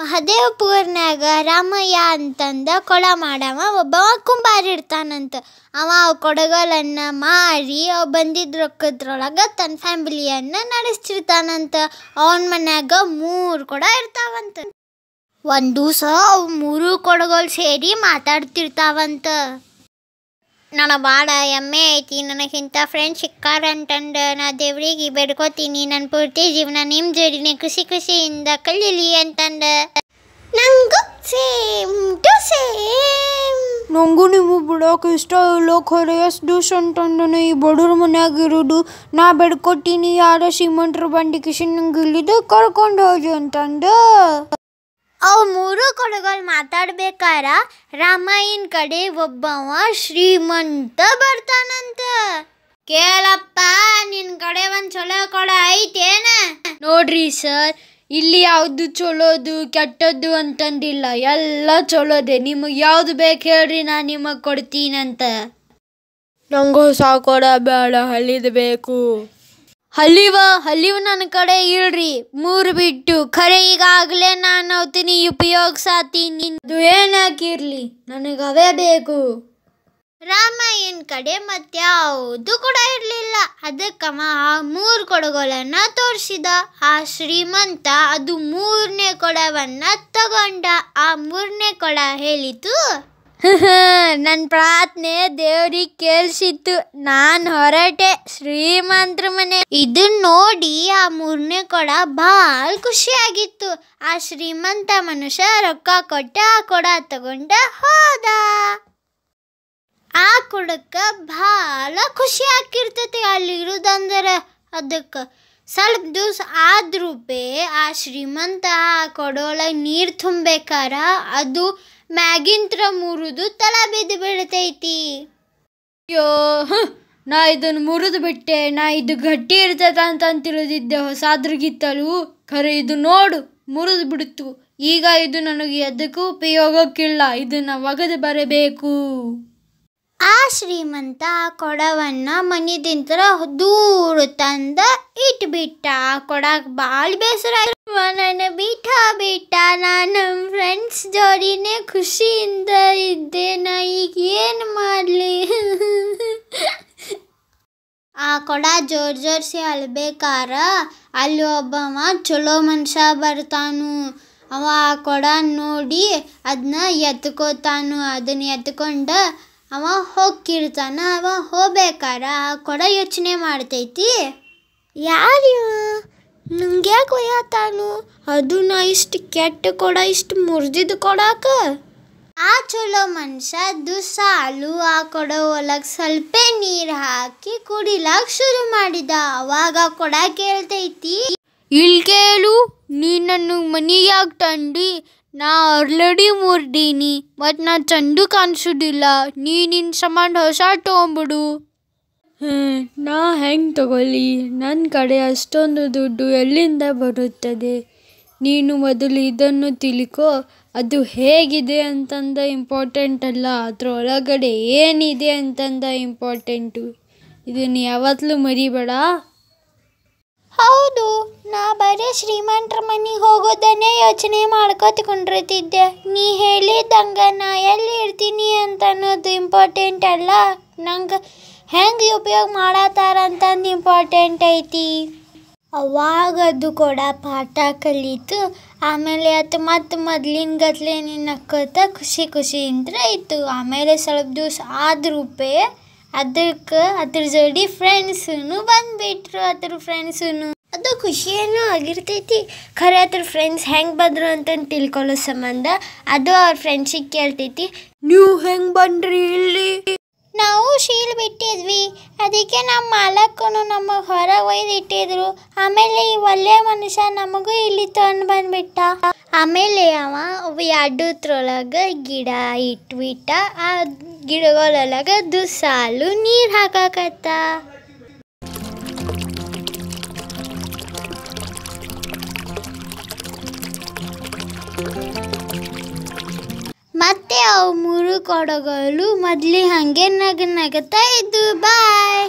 ಮಹದೇವಪುರ್ನಾಗ ರಾಮಯ್ಯ ಅಂತಂದ ಕೊಳ ಮಾಡವ ಒಬ್ಬವ ಇರ್ತಾನಂತ ಅವ ಕೊಡಗಲನ್ನು ಮಾರಿ ಅವ ಬಂದಿದ್ದ ರೊಕ್ಕದ್ರೊಳಗೆ ತನ್ನ ಫ್ಯಾಮಿಲಿಯನ್ನು ನಡೆಸ್ತಿರ್ತಾನಂತ ಅವನ ಮನ್ಯಾಗ ಮೂರು ಕೊಡ ಇರ್ತಾವಂತ ಒಂದು ದಿವಸ ಅವು ಮೂರು ಕೊಡಗಳು ಸೇರಿ ಮಾತಾಡ್ತಿರ್ತಾವಂತ ನನ್ನ ಭಾಳ ಹೆಮ್ಮೆ ಐತಿ ನನಗಿಂತ ಫ್ರೆಂಡ್ಸ್ ಸಿಕ್ಕಾರಂತಂದು ನಾ ದೇವ್ರಿಗೆ ಬೇಡ್ಕೋತೀನಿ ನನ್ನ ಪೂರ್ತಿ ಜೀವನ ನಿಮ್ಮ ಜೋಡಿನೇ ಖುಷಿ ಖುಷಿಯಿಂದ ಕಲೀಲಿ ಅಂತಂದು ನಂಗು ಸೇಮ್ ಟು ಸೇಮ್ ನಂಗೂ ನಿಮ್ಮ ಬಿಡೋಕೆ ಇಷ್ಟ ಇಲ್ಲ ಖರೆ ಎಷ್ಟು ದಿವಸ ಅಂತಂದನೆ ಈ ಬಡವ್ರ ಮನ್ಯಾಗ ಇರೋದು ನಾ ಬೇಡ್ಕೊತೀನಿ ಯಾರ ಶ್ರೀಮಂತರು ಬಂಡಿ ಕಿಶನ್ ನಂಗೆ ಇಲ್ಲಿದ್ದು ಕರ್ಕೊಂಡು ಹೋಗಿ ಅಂತಂದು ಕೊಡುಗಳು ಮಾತಾಡ್ಬೇಕಾರ ರಾಮಾಯಣ ಕಡೆ ಒಬ್ಬವ ಶ್ರೀಮಂತ ಬರ್ತಾನಂತ ಕೇಳಪ್ಪ ನಿನ್ ಕಡೆ ಒಂದು ಚಲೋ ಕೊಡ ಐತೇನ ನೋಡ್ರಿ ಸರ್ ಇಲ್ಲಿ ಯಾವ್ದು ಚಲೋದು ಕೆಟ್ಟದ್ದು ಅಂತಂದಿಲ್ಲ ಎಲ್ಲ ಚಲೋದೆ ನಿಮಗೆ ಯಾವ್ದು ಬೇಕು ಹೇಳ್ರಿ ನಾ ನಿಮಗೆ ಕೊಡ್ತೀನಂತ ನಂಗೂ ಸಾಕೋಡ ಬೇಡ ಹಳ್ಳಿದ್ ಬೇಕು ಹಲಿವ ಹಲಿವ ನನ್ನ ಕಡೆ ಇಳ್ರಿ ಮೂರು ಬಿಟ್ಟು ಖರೆ ಈಗಾಗಲೇ ನಾನು ಅವ್ತೀನಿ ಉಪಯೋಗ ನಿಂದು ಏನಾಕಿರ್ಲಿ ನನಗೆ ನನಗವೇ ಬೇಕು ರಾಮಯ್ಯನ ಕಡೆ ಯಾವುದು ಕೂಡ ಇರಲಿಲ್ಲ ಅದಕ್ಕಮ್ಮ ಆ ಮೂರು ಕೊಡಗಳನ್ನ ತೋರಿಸಿದ ಆ ಶ್ರೀಮಂತ ಅದು ಮೂರನೇ ಕೊಡವನ್ನು ತಗೊಂಡ ಆ ಮೂರನೇ ಕೊಡ ಹೇಳಿತು ನನ್ನ ಪ್ರಾರ್ಥನೆ ದೇವ್ರಿಗೆ ಕೇಳಿಸಿತ್ತು ನಾನು ಹೊರಟೆ ಶ್ರೀಮಂತ್ರ ಮನೆ ಇದನ್ ನೋಡಿ ಆ ಮೂರನೇ ಕೊಡ ಖುಷಿ ಆಗಿತ್ತು ಆ ಶ್ರೀಮಂತ ಮನುಷ್ಯ ರೊಕ್ಕ ಕೊಟ್ಟ ಆ ಕೊಡ ತಗೊಂಡ ಹೋದ ಆ ಕೊಡಕ್ಕ ಭಾಳ ಖುಷಿ ಹಾಕಿರ್ತೈತಿ ಅಲ್ಲಿರುದಂದ್ರ ಅದಕ್ಕೆ ಸ್ವಲ್ಪ ದಿವ್ಸ ಆದ್ರೂ ಆ ಶ್ರೀಮಂತ ಆ ಕೊಡೊಳಗೆ ನೀರು ತುಂಬಬೇಕಾರ ಅದು ಮ್ಯಾಗಿಂತ್ರ ಮುರಿದು ತಲ ಬಿದ್ದು ಬಿಡತೈತಿ ಅಯ್ಯೋ ನಾ ಇದನ್ನು ಮುರಿದು ಬಿಟ್ಟೆ ನಾ ಇದು ಗಟ್ಟಿ ಇರ್ತದ ಅಂತ ತಿಳಿದಿದ್ದೆ ಹೊಸಾದ್ರಿಗಿತ್ತಲು ಖರೆ ಇದು ನೋಡು ಮುರಿದು ಬಿಡ್ತು ಈಗ ಇದು ನನಗೆ ಎದಕ್ಕೂ ಉಪಯೋಗಕ್ಕಿಲ್ಲ ಇದನ್ನ ಒಗೆದು ಬರಬೇಕು ಆ ಶ್ರೀಮಂತ ಆ ಕೊಡವನ್ನು ದೂರ ತಂದ ಇಟ್ಬಿಟ್ಟ ಆ ಕೊಡ ಭಾಳ ಬೇಸರ ಮನನ ಬಿಟ್ಟ ಬಿಟ್ಟ ನಾನು ನಮ್ಮ ಫ್ರೆಂಡ್ಸ್ ಜೋಡಿನೇ ಖುಷಿಯಿಂದ ಇದ್ದೆ ನಾ ಈಗ ಏನು ಮಾಡಲಿ ಆ ಕೊಡ ಜೋರ್ ಜೋರ್ಸಿ ಅಳ್ಬೇಕಾರ ಅಲ್ಲಿ ಒಬ್ಬವ ಚಲೋ ಮನುಷ್ಯ ಬರ್ತಾನು ಅವ ಆ ಕೊಡ ನೋಡಿ ಅದನ್ನ ಎತ್ಕೋತಾನು ಅದನ್ನ ಎತ್ಕೊಂಡು ಅವ ಹೋಗ್ತಿರ್ತಾನ ಅವ ಹೋಗ್ಬೇಕಾರ ಆ ಕೊಡ ಯೋಚನೆ ಮಾಡ್ತೈತಿ ಯಾರು ನಂಗ್ಯಾಕೆ ಒಯ್ಯತಾನು ಅದು ನಾ ಇಷ್ಟು ಕೆಟ್ಟ ಕೊಡ ಇಷ್ಟು ಮುರಿದಿದ್ದು ಕೊಡಾಕ ಆ ಚಲೋ ಮನುಷ್ಯ ಅದು ಸಾಲು ಆ ಕೊಡೋ ಒಲಗ್ ಸ್ವಲ್ಪ ನೀರು ಹಾಕಿ ಕುಡಿಲಾಕ ಶುರು ಮಾಡಿದ ಅವಾಗ ಕೊಡ ಕೇಳ್ತೈತಿ ಇಲ್ ಕೇಳು ನೀ ನನ್ನ ಮನೆಯಾಗ ತಂಡಿ ನಾ ಆಲ್ರೆಡಿ ಮುರ್ದೀನಿ ಮತ್ ನಾ ಚಂಡು ಕಾಣಿಸುದಿಲ್ಲ ನೀ ನಿನ್ನ ಸಮಾನ್ ಹೊಸ ತೊಗೊಂಬಿಡು ನಾ ಹೆಂಗೆ ತಗೊಳ್ಳಿ ನನ್ನ ಕಡೆ ಅಷ್ಟೊಂದು ದುಡ್ಡು ಎಲ್ಲಿಂದ ಬರುತ್ತದೆ ನೀನು ಮೊದಲು ಇದನ್ನು ತಿಳ್ಕೋ ಅದು ಹೇಗಿದೆ ಅಂತಂದ ಇಂಪಾರ್ಟೆಂಟ್ ಅಲ್ಲ ಅದರೊಳಗಡೆ ಏನಿದೆ ಅಂತಂದ ಇಂಪಾರ್ಟೆಂಟು ಇದನ್ನು ಯಾವತ್ತಲೂ ಮರಿಬೇಡ ಹೌದು ನಾ ಬರೀ ಶ್ರೀಮಂತರ ಮನೆಗೆ ಹೋಗೋದನ್ನೇ ಯೋಚನೆ ಮಾಡ್ಕೊತ್ಕೊಂಡಿರ್ತಿದ್ದೆ ನೀ ಹೇಳಿದಂಗೆ ನಾ ಎಲ್ಲಿ ಇರ್ತೀನಿ ಅಂತ ಅನ್ನೋದು ಇಂಪಾರ್ಟೆಂಟ್ ಅಲ್ಲ ನಂಗೆ ಹೆಂಗೆ ಉಪಯೋಗ ಮಾಡತ್ತಾರ ಅಂತಂದು ಇಂಪಾರ್ಟೆಂಟ್ ಐತಿ ಅವಾಗ ಅದು ಕೂಡ ಪಾಠ ಕಲಿತು ಆಮೇಲೆ ಅದು ಮತ್ತು ಮೊದ್ಲಿನ ಗತ್ಲೆ ನಿನ್ನಕ್ಕತ್ತ ಖುಷಿ ಖುಷಿಯಿಂದ ಇತ್ತು ಆಮೇಲೆ ಸ್ವಲ್ಪ ದಿವ್ಸ ಆದ್ರೂಪೇ ಅದಕ್ಕೆ ಅದ್ರ ಜೋಡಿ ಫ್ರೆಂಡ್ಸೂ ಬಂದುಬಿಟ್ರು ಅದ್ರ ಫ್ರೆಂಡ್ಸೂ ಅದು ಖುಷಿಯೇನು ಆಗಿರ್ತೈತಿ ಖರೆ ಅದ್ರ ಫ್ರೆಂಡ್ಸ್ ಹೆಂಗೆ ಬಂದರು ಅಂತ ತಿಳ್ಕೊಳ್ಳೋ ಸಂಬಂಧ ಅದು ಅವ್ರ ಫ್ರೆಂಡ್ಶಿಪ್ ಕೇಳ್ತೈತಿ ನೀವು ಹೆಂಗೆ ಬಂದ್ರಿ ಇಲ್ಲಿ ನಾವು ಶೀಲ್ ಬಿಟ್ಟಿದ್ವಿ ಅದಕ್ಕೆ ನಮ್ಮ ಮಾಲಕ್ಕೂ ನಮಗೆ ಹೊರ ಒಯ್ದು ಇಟ್ಟಿದ್ರು ಆಮೇಲೆ ಈ ಒಳ್ಳೆ ಮನುಷ್ಯ ನಮಗೂ ಇಲ್ಲಿ ತಂದು ಬಂದ್ಬಿಟ್ಟ ಆಮೇಲೆ ಅವ ಅಡ್ಡತ್ರೊಳಗೆ ಗಿಡ ಇಟ್ಬಿಟ್ಟ ಆ ಗಿಡಗಳೊಳಗೆ ದುಸಾಲು ನೀರು ಹಾಕಾಕತ್ತ ಮತ್ತೆ ಅವು ಮೂರು ಕೊಡಗಳು ಮೊದಲು ಹಂಗೆ ನಗ ನಗತಾ ಇದ್ದು ಬಾಯ್